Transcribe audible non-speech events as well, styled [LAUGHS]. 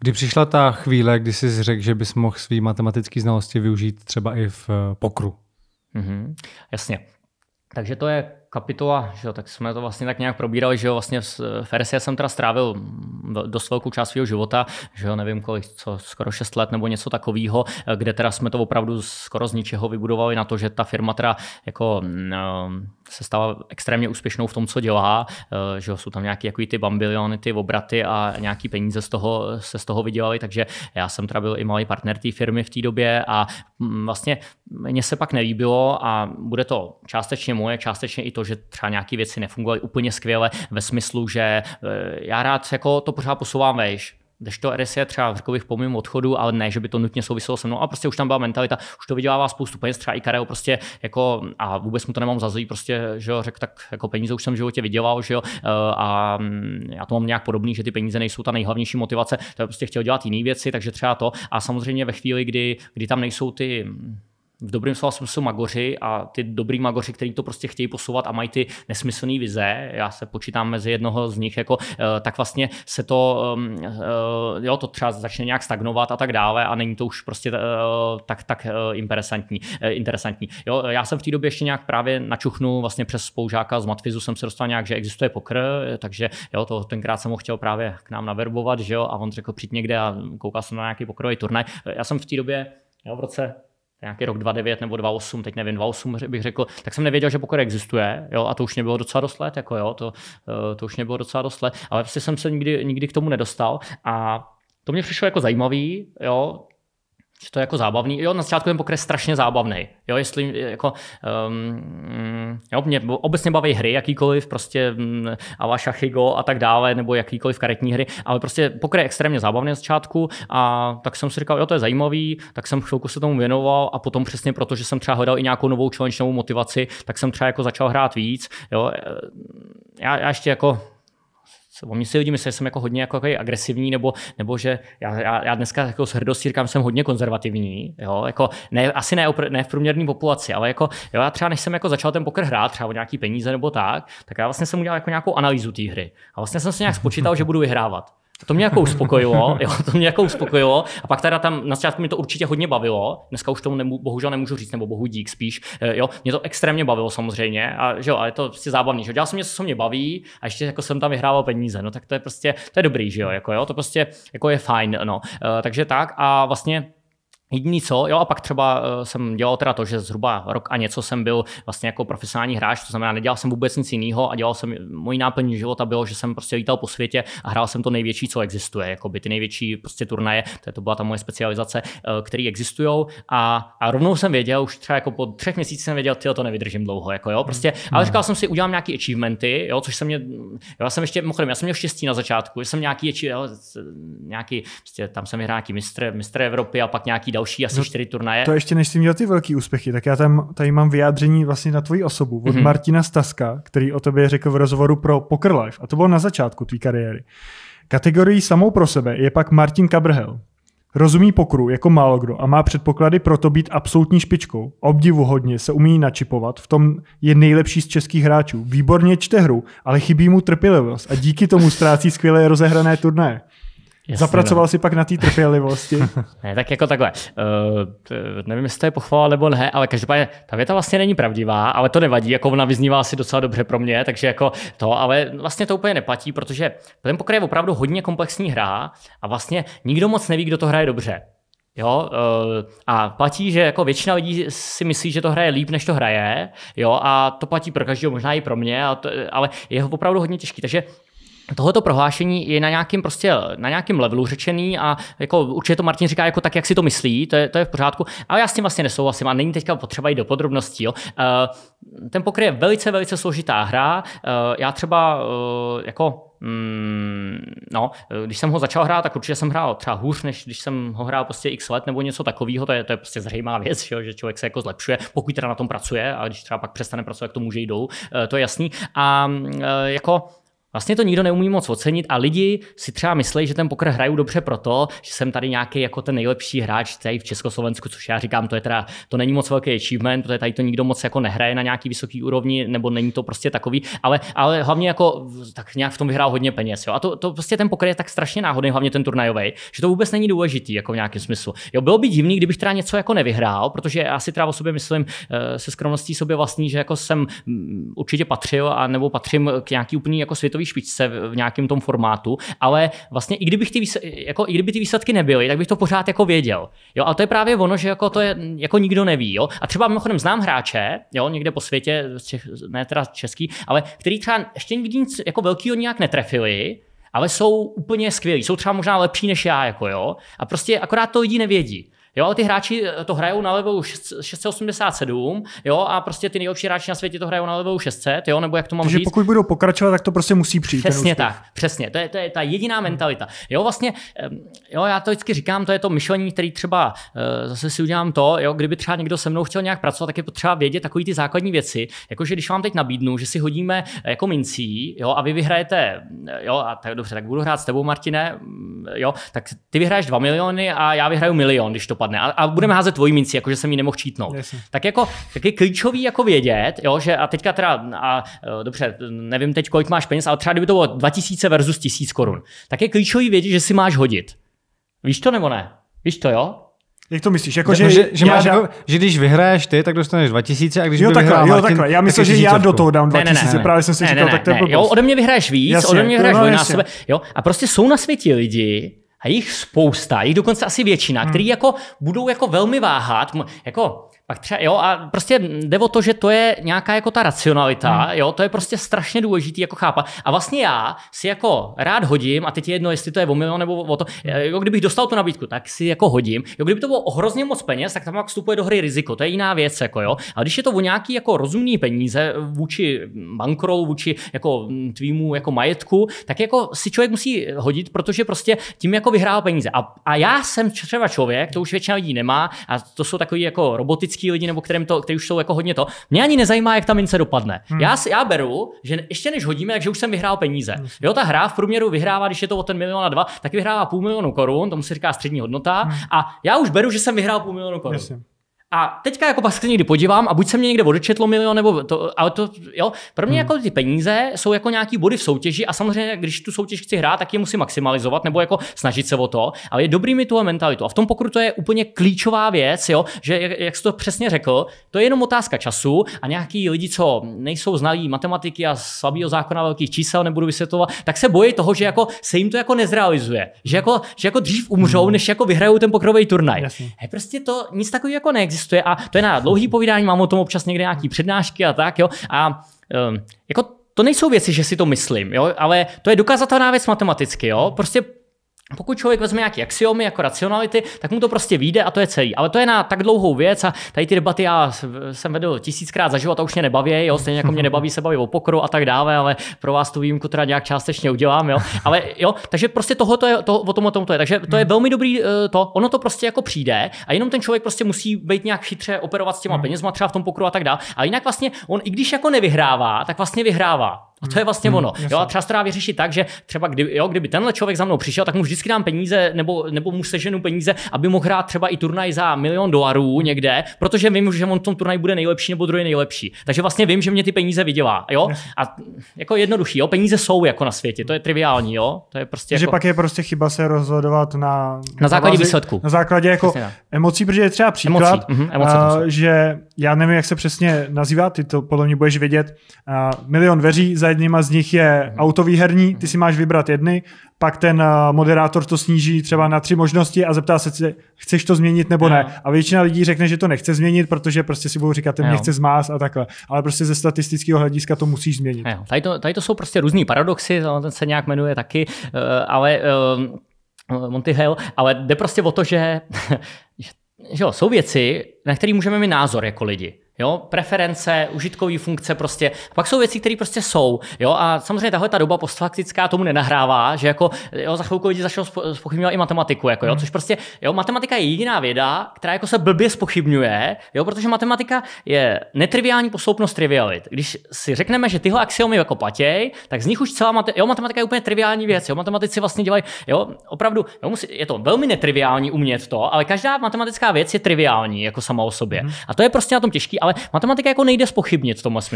Kdy přišla ta chvíle, kdy jsi řekl, že bys mohl své matematické znalosti využít třeba i v eh, pokru? Mm-hmm. Jasně. Takže to je kapitola, že jo, tak jsme to vlastně tak nějak probírali, že jo, vlastně v RSI jsem teda strávil dost velkou část svého života, že jo, nevím kolik, co, skoro 6 let nebo něco takového, kde teda jsme to opravdu skoro z ničeho vybudovali na to, že ta firma teda jako mm, ehm, se stala extrémně úspěšnou v tom, co dělá, eh, že jo, jsou tam nějaký jako ty bambiliony, ty obraty a nějaký peníze z toho, se z toho vydělali, takže já jsem teda byl i malý partner té firmy v té době a mm, vlastně mně se pak nelíbilo a bude to částečně moje, částečně i to to, že třeba nějaké věci nefungovaly úplně skvěle ve smyslu, že eh, já rád jako to pořád posouvám vejš, Kdežto RS je třeba v Hrkových po mém odchodu, ale ne, že by to nutně souviselo se mnou. A prostě už tam byla mentalita, už to vydělává spoustu peněz, třeba i Karel prostě jako, a vůbec mu to nemám za prostě, že jo, řekl, tak jako peníze už jsem v životě vydělal, že jo, eh, a mm, já to mám nějak podobný, že ty peníze nejsou ta nejhlavnější motivace, to prostě chtěl dělat jiné věci, takže třeba to. A samozřejmě ve chvíli, kdy, kdy tam nejsou ty mm, v dobrém slova smyslu magoři a ty dobrý magoři, kteří to prostě chtějí posouvat a mají ty nesmyslné vize, já se počítám mezi jednoho z nich, jako, eh, tak vlastně se to, ehm, eh, jo, to třeba začne nějak stagnovat a tak dále a není to už prostě eh, tak, tak interesantní. interesantní. Jo, já jsem v té době ještě nějak právě načuchnu vlastně přes spoužáka z Matfizu jsem se dostal nějak, že existuje pokr, takže jo, to tenkrát jsem ho chtěl právě k nám naverbovat, že jo, a on řekl přijít někde a koukal jsem na nějaký pokrový turnaj. Já jsem v té době jo, v roce nějaký rok 2009 nebo 2008, teď nevím, 2008 bych řekl, tak jsem nevěděl, že pokor existuje, jo, a to už mě bylo docela dost let, jako jo, to, eh, to už mě bylo docela dost let, ale prostě jsem se nikdy, nikdy k tomu nedostal a to mě přišlo jako zajímavý, jo, že to je jako zábavný. Jo, na začátku ten je strašně zábavný. Jo, jestli jako, um, jo, mě obecně baví hry, jakýkoliv, prostě um, Ava Šachigo a tak dále, nebo jakýkoliv karetní hry, ale prostě poker je extrémně zábavný na začátku a tak jsem si říkal, jo, to je zajímavý, tak jsem chvilku se tomu věnoval a potom přesně proto, že jsem třeba hledal i nějakou novou člověčnou motivaci, tak jsem třeba jako začal hrát víc, jo. Já, já ještě jako O mě si lidi myslí, že jsem jako hodně jako, jako agresivní, nebo, nebo že já, já, já dneska jako s hrdostí říkám, že jsem hodně konzervativní. Jo? Jako ne, asi ne, ne v průměrné populaci, ale jako, jo, já třeba než jsem jako začal ten poker hrát, třeba o nějaký peníze nebo tak, tak já vlastně jsem udělal jako nějakou analýzu té hry. A vlastně jsem si nějak spočítal, že budu vyhrávat. To mě jako uspokojilo, jo, to mě jako uspokojilo. A pak teda tam na začátku mi to určitě hodně bavilo. Dneska už tomu nemů, bohužel nemůžu říct, nebo bohu dík spíš. Eh, jo, mě to extrémně bavilo samozřejmě. A, že jo, a je to prostě zábavný. Že jo. Dělal jsem něco, co mě baví a ještě jako jsem tam vyhrával peníze. No tak to je prostě, to je dobrý, že jo, jako jo, to prostě jako je fajn, no. Uh, takže tak a vlastně Jediný co, jo, a pak třeba eh, jsem dělal teda to, že zhruba rok a něco jsem byl vlastně jako profesionální hráč, to znamená, nedělal jsem vůbec nic jiného a dělal jsem, Můj náplní života bylo, že jsem prostě lítal po světě a hrál jsem to největší, co existuje, jako by ty největší prostě turnaje, to, je, to byla ta moje specializace, eh, které existují a, a, rovnou jsem věděl, už třeba jako po třech měsících jsem věděl, tyjo, to nevydržím dlouho, jako jo, prostě, mm-hmm. ale říkal jsem si, udělám nějaké achievementy, jo, což jsem mě, já jsem ještě, mimochodem, já jsem měl štěstí na začátku, že jsem nějaký, jo, eh, nějaký, prostě, tam jsem vyhrál nějaký mistr, mistr Evropy a pak nějaký další asi no, čtyři turnaje. To ještě než jsi měl ty velký úspěchy, tak já tam, tady mám vyjádření vlastně na tvoji osobu od mm-hmm. Martina Staska, který o tobě řekl v rozhovoru pro Poker Life, a to bylo na začátku tvý kariéry. Kategorií samou pro sebe je pak Martin Kabrhel. Rozumí pokru jako málo kdo a má předpoklady pro to být absolutní špičkou. Obdivu hodně se umí načipovat, v tom je nejlepší z českých hráčů. Výborně čte hru, ale chybí mu trpělivost a díky tomu ztrácí skvěle rozehrané turnaje. Jasně, Zapracoval no. si pak na té trpělivosti. [LAUGHS] ne, tak jako takhle. Uh, nevím, jestli to je pochvala nebo ne, ale každopádně ta věta vlastně není pravdivá, ale to nevadí, jako ona vyznívá si docela dobře pro mě, takže jako to, ale vlastně to úplně neplatí, protože ten pokry je opravdu hodně komplexní hra a vlastně nikdo moc neví, kdo to hraje dobře. Jo, eh, a platí, že jako většina lidí si myslí, že to hraje líp, než to hraje, jo, a to platí pro každého, možná i pro mě, ale je opravdu hodně těžký, takže tohoto prohlášení je na nějakém prostě, na nějakém levelu řečený a jako určitě to Martin říká jako tak, jak si to myslí, to je, to je v pořádku, ale já s tím vlastně nesouhlasím a není teďka potřeba jít do podrobností. Jo. Eh, ten pokry je velice, velice složitá hra. Eh, já třeba eh, jako mm, no, když jsem ho začal hrát, tak určitě jsem hrál třeba hůř, než když jsem ho hrál prostě x let nebo něco takového, to je, to je prostě zřejmá věc, že člověk se jako zlepšuje, pokud teda na tom pracuje a když třeba pak přestane pracovat, jak to může jít dolů, to je jasný. A mm, jako Vlastně to nikdo neumí moc ocenit a lidi si třeba myslí, že ten pokr hraju dobře proto, že jsem tady nějaký jako ten nejlepší hráč tady v Československu, což já říkám, to je teda, to není moc velký achievement, protože tady to nikdo moc jako nehraje na nějaký vysoký úrovni, nebo není to prostě takový, ale, ale hlavně jako tak nějak v tom vyhrál hodně peněz. Jo? A to, to prostě ten pokr je tak strašně náhodný, hlavně ten turnajový, že to vůbec není důležitý jako v nějakém smyslu. Jo, bylo by divný, kdybych teda něco jako nevyhrál, protože já si třeba o sobě myslím eh, se skromností sobě vlastní, že jako jsem mm, určitě patřil a nebo patřím k nějaký úplný jako světový světové špičce v nějakém tom formátu, ale vlastně i, kdybych ty výsledky, jako, i kdyby ty výsledky nebyly, tak bych to pořád jako věděl. Jo, ale to je právě ono, že jako to je, jako nikdo neví. Jo? A třeba mimochodem znám hráče, jo, někde po světě, ne teda český, ale který třeba ještě nikdy nic jako velkýho nějak netrefili, ale jsou úplně skvělí. Jsou třeba možná lepší než já, jako jo. A prostě akorát to lidi nevědí. Jo, ale ty hráči eh, to hrajou na levelu 687, jo, a prostě ty nejlepší hráči na světě to hrajou na levelu 600, jo, nebo jak to mám Takže říct. pokud budou pokračovat, tak to prostě musí přijít. Přesně tak, přesně, to je, to je ta jediná hmm. mentalita. Jo, vlastně, jo, já to vždycky říkám, to je to myšlení, který třeba eh, zase si udělám to, jo, kdyby třeba někdo se mnou chtěl nějak pracovat, tak je potřeba vědět takové ty základní věci, jakože když vám teď nabídnu, že si hodíme eh, jako mincí, jo, a vy vyhrajete, jo, a tak dobře, tak budu hrát s tebou, Martine, mm, jo, tak ty vyhraješ 2 miliony a já vyhraju milion, když to padne dopadne. A, a budeme házet tvojí minci, jakože jsem ji nemohl čítnout. Jasně. Tak jako tak je klíčový jako vědět, jo, že a teďka teda, a, dobře, nevím teď, kolik máš peněz, ale třeba kdyby to bylo 2000 versus 1000 korun, tak je klíčový vědět, že si máš hodit. Víš to nebo ne? Víš to, jo? Jak to myslíš? Jako, že, no, že, že, máš, dám... Jako, že když vyhraješ ty, tak dostaneš 2000 a když jo, takhle, Martin, jo, takhle. Já myslím, že já do toho dám 2000, ne, ne, ne, právě jsem si ne, říkal, ne, tak to je ne, jo, ode mě vyhraješ víc, jasně, ode mě vyhraješ no, dvojnásobek. Jo, a prostě jsou na světě lidi, a jich spousta, jich dokonce asi většina, hmm. který jako budou jako velmi váhat, jako pak třeba, jo, a prostě jde o to, že to je nějaká jako ta racionalita, hmm. jo, to je prostě strašně důležitý jako chápat. A vlastně já si jako rád hodím, a teď je jedno, jestli to je o nebo o to, jo, kdybych dostal tu nabídku, tak si jako hodím. Jo, kdyby to bylo hrozně moc peněz, tak tam pak vstupuje do hry riziko, to je jiná věc, jako jo. A když je to o nějaký jako rozumný peníze vůči bankrou, vůči jako tvýmu jako majetku, tak jako si člověk musí hodit, protože prostě tím jako vyhrává peníze. A, a já jsem třeba člověk, to už většina lidí nemá, a to jsou takový jako robotický typický lidi, nebo kterým to, který už jsou jako hodně to, mě ani nezajímá, jak ta mince dopadne. Hmm. Já, já beru, že ještě než hodíme, takže už jsem vyhrál peníze. Hmm. Jo, ta hra v průměru vyhrává, když je to o ten milion a dva, tak vyhrává půl milionu korun, tomu se říká střední hodnota, hmm. a já už beru, že jsem vyhrál půl milionu korun. Myslím. A teďka jako pak se někdy podívám a buď se mě někde odečetlo milion, nebo to, ale to, jo, pro mě hmm. jako ty peníze jsou jako nějaký body v soutěži a samozřejmě, když tu soutěž chci hrát, tak je musím maximalizovat nebo jako snažit se o to, ale je dobrý mi tu mentalitu. A v tom pokru to je úplně klíčová věc, jo, že jak, jak jsi to přesně řekl, to je jenom otázka času a nějaký lidi, co nejsou znalí matematiky a slabého zákona velkých čísel, nebudu vysvětlovat, tak se bojí toho, že jako se jim to jako nezrealizuje, že jako, že jako dřív umřou, hmm. než jako vyhrajou ten pokrový turnaj. Jasně. He, prostě to nic takového jako neexistuje existuje a to je na dlouhý povídání, mám o tom občas někde nějaký přednášky a tak, jo. A ehm, jako to nejsou věci, že si to myslím, jo, ale to je dokazatelná věc matematicky, jo. Prostě pokud člověk vezme nějaké axiomy jako racionality, tak mu to prostě vyjde a to je celý. Ale to je na tak dlouhou věc a tady ty debaty já jsem vedl tisíckrát za život a už mě nebaví, jo, stejně jako mě nebaví se bavit o pokru a tak dále, ale pro vás tu výjimku teda nějak částečně udělám, jo. Ale jo, takže prostě to je, to, o tom o tom to je. Takže to je hmm. velmi dobrý eh, to, ono to prostě jako přijde a jenom ten člověk prostě musí být nějak chytře operovat s těma hmm. penězma třeba v tom pokru a tak dále. A jinak vlastně on, i když jako nevyhrává, tak vlastně vyhrává. A to je vlastně hmm, ono. Jo, a třeba se dá vyřešit tak, že třeba kdy, jo, kdyby tenhle člověk za mnou přišel, tak mu vždycky dám peníze nebo, nebo mu seženu peníze, aby mohl hrát třeba i turnaj za milion dolarů někde, protože vím, že on v tom turnaji bude nejlepší nebo druhý nejlepší. Takže vlastně vím, že mě ty peníze vydělá. Jo? A jako jednoduchý, jo? peníze jsou jako na světě, to je triviální. Jo? To je prostě jako... Že pak je prostě chyba se rozhodovat na, na základě na výsledku. Na základě jako emocí, protože je třeba příklad, emocí. Uh, mm-hmm, emoce, uh, že já nevím, jak se přesně nazývá, ty to podle mě budeš vědět, uh, milion dveří, za jednýma z nich je mhm. autovýherní, ty mhm. si máš vybrat jedny, pak ten uh, moderátor to sníží třeba na tři možnosti a zeptá se, chceš to změnit nebo ne. A většina lidí řekne, že to nechce změnit, protože prostě si budou říkat, ten mě chce zmás a takhle. Ale prostě ze statistického hlediska to musíš změnit. Jo. Tady, to, tady to jsou prostě různý paradoxy, ten se nějak jmenuje taky, eh, ale eh, Monty Hale, ale jde prostě o to, že, [LAUGHS] že že jo, jsou věci, na které můžeme mít názor jako lidi. Jo, preference, užitkové funkce prostě. A pak jsou věci, které prostě jsou. Jo, a samozřejmě tahle ta doba postfaktická tomu nenahrává, že jako jo, za chvilku lidi začnou spochybňovat i matematiku, jako, jo, hmm. což prostě, jo, matematika je jediná věda, která jako se blbě spochybňuje, jo, protože matematika je netriviální posloupnost trivialit. Když si řekneme, že tyhle axiomy jako platěj, tak z nich už celá mate- jo, matematika je úplně triviální věc. Jo, matematici vlastně dělají, jo, opravdu, jo, musí, je to velmi netriviální umět to, ale každá matematická věc je triviální jako sama o sobě. Hmm. A to je prostě na tom těžký, ale matematika jako nejde spochybnit v tomhle smyslu.